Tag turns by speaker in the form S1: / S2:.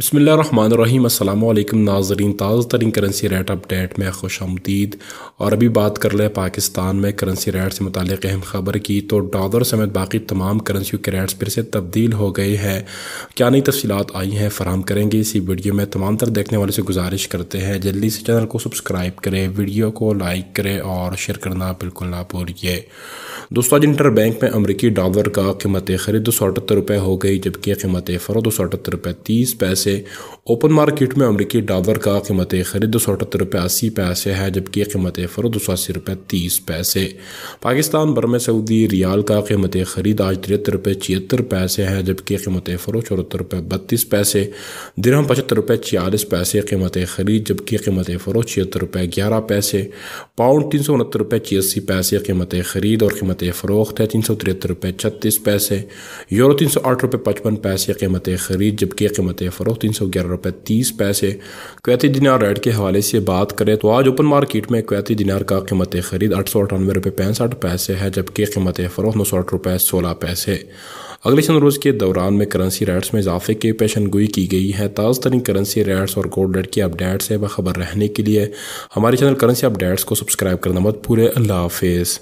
S1: बसमीम् अल्लाम नाजरीन ताज़ा तरीन करेंसी रेट अपडेट में खुश आमदीद और अभी बात कर लें पाकिस्तान में करेंसी रेट से मुतल अहम ख़बर की तो डॉलर समेत बाकी तमाम करेंसी के रेट्स फिर से तब्दील हो गए हैं क्या नई तफसीत आई हैं फ़राम करेंगे इसी वीडियो में तमाम तर देखने वाले से गुजारिश करते हैं जल्दी से चैनल को सब्सक्राइब करें वीडियो को लाइक करें और शेयर करना बिल्कुल ना भूलिए दोस्तों आज इंटर बैंक में अमरीकी डॉलर का कीमत खरीद सौ अठहत्तर रुपये हो गई जबकि कीमत फ़रोद सौ अठहत्तर रुपये तीस पैसे ओपन मार्केट में अमरीकी डॉलर का कीमत खरीद सौ अठहत्तर रुपये अस्सी पैसे है जबकि कीमत फरो दो सौ अस्सी रुपये तीस पैसे पाकिस्तान भर में सऊदी रियाल का कीमत खरीद आज तिहत्तर रुपये छिहत्तर पैसे हैं जबकि कीमत फरो चौहत्तर रुपये बत्तीस पैसे दिरहम पचहत्तर रुपये छियालीस पैसे कीमत खरीद जबकि कीमत फरो छिहत्तर रुपये ग्यारह पैसे पाउंड तीन सौ उनहत्तर रुपये छियासी पैसे कीमत खरीद और कीमत कीमत फ़रोख्त है तीन सौ तिहत्तर रुपये छत्तीस पैसे यूरो तीन सौ आठ रुपये पचपन पैसे कीमत ख़रीद जबकि कीमत फ़रोख तीन सौ ग्यारह रुपये तीस पैसे कैती दिनार रेट के हवाले से बात करें तो आज ओपन मार्केट में कैती दिनार का कीमत ख़रीद आठ सौ अठानवे रुपये पैंसठ पैसे है जबकि कीमत फ़रोख नौ सौ आठ रुपये सोलह पैसे अगले चंद रोज़ के दौरान में करेंसी रेट्स में इजाफे की पेशन गोई की गई है ताज़ तरीन करेंसी रेट्स और गोल्ड रेट की अपडेट से बखबर रहने के लिए हमारे चैनल करेंसी अपडेट्स को सब्सक्राइब करना मत पूरे अल्लाह हाफिज़